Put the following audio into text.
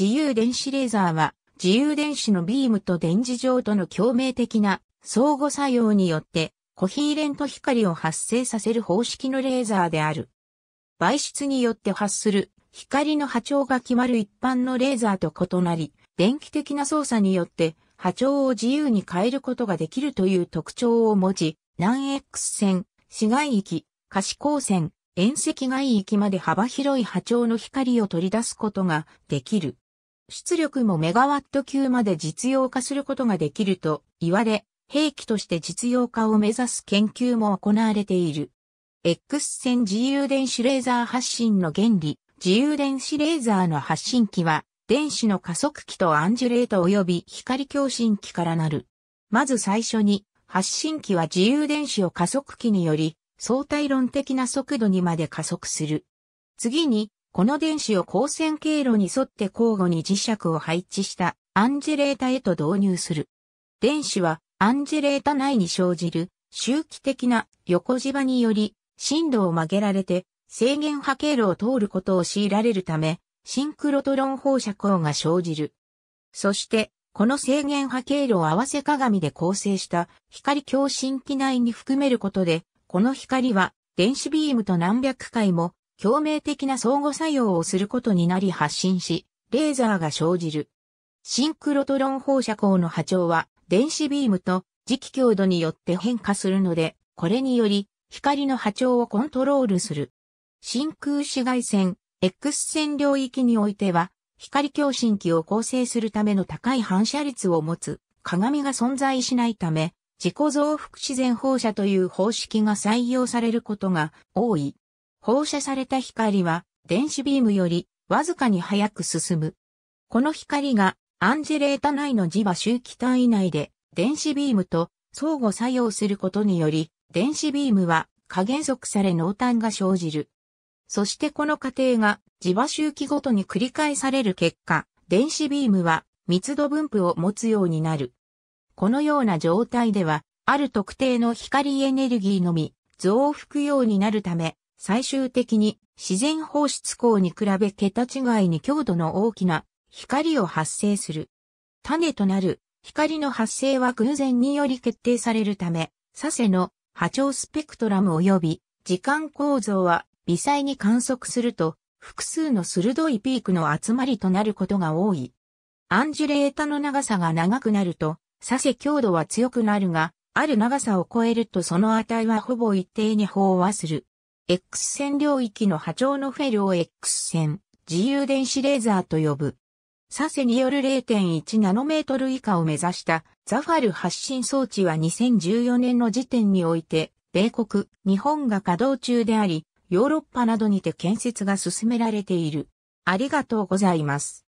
自由電子レーザーは、自由電子のビームと電磁場との共鳴的な相互作用によって、コヒーレント光を発生させる方式のレーザーである。媒質によって発する光の波長が決まる一般のレーザーと異なり、電気的な操作によって波長を自由に変えることができるという特徴を持ち、南 X 線、市街域、可視光線、遠赤外域まで幅広い波長の光を取り出すことができる。出力もメガワット級まで実用化することができると言われ、兵器として実用化を目指す研究も行われている。X 線自由電子レーザー発信の原理、自由電子レーザーの発信機は、電子の加速器とアンジュレート及び光共振器からなる。まず最初に、発信機は自由電子を加速器により、相対論的な速度にまで加速する。次に、この電子を光線経路に沿って交互に磁石を配置したアンジェレータへと導入する。電子はアンジェレータ内に生じる周期的な横磁場により振動を曲げられて制限波経路を通ることを強いられるためシンクロトロン放射光が生じる。そしてこの制限波経路を合わせ鏡で構成した光共振器内に含めることでこの光は電子ビームと何百回も共鳴的な相互作用をすることになり発信し、レーザーが生じる。シンクロトロン放射光の波長は、電子ビームと磁気強度によって変化するので、これにより、光の波長をコントロールする。真空紫外線、X 線領域においては、光共振器を構成するための高い反射率を持つ鏡が存在しないため、自己増幅自然放射という方式が採用されることが多い。放射された光は電子ビームよりわずかに速く進む。この光がアンジェレータ内の磁場周期単位内で電子ビームと相互作用することにより電子ビームは加減速され濃淡が生じる。そしてこの過程が磁場周期ごとに繰り返される結果、電子ビームは密度分布を持つようになる。このような状態では、ある特定の光エネルギーのみ増幅用になるため、最終的に自然放出光に比べ桁違いに強度の大きな光を発生する。種となる光の発生は偶然により決定されるため、サセの波長スペクトラム及び時間構造は微細に観測すると複数の鋭いピークの集まりとなることが多い。アンジュレータの長さが長くなると、サセ強度は強くなるが、ある長さを超えるとその値はほぼ一定に飽和する。X 線領域の波長のフェルを X 線、自由電子レーザーと呼ぶ。サセによる0.1ナノメートル以下を目指したザファル発信装置は2014年の時点において、米国、日本が稼働中であり、ヨーロッパなどにて建設が進められている。ありがとうございます。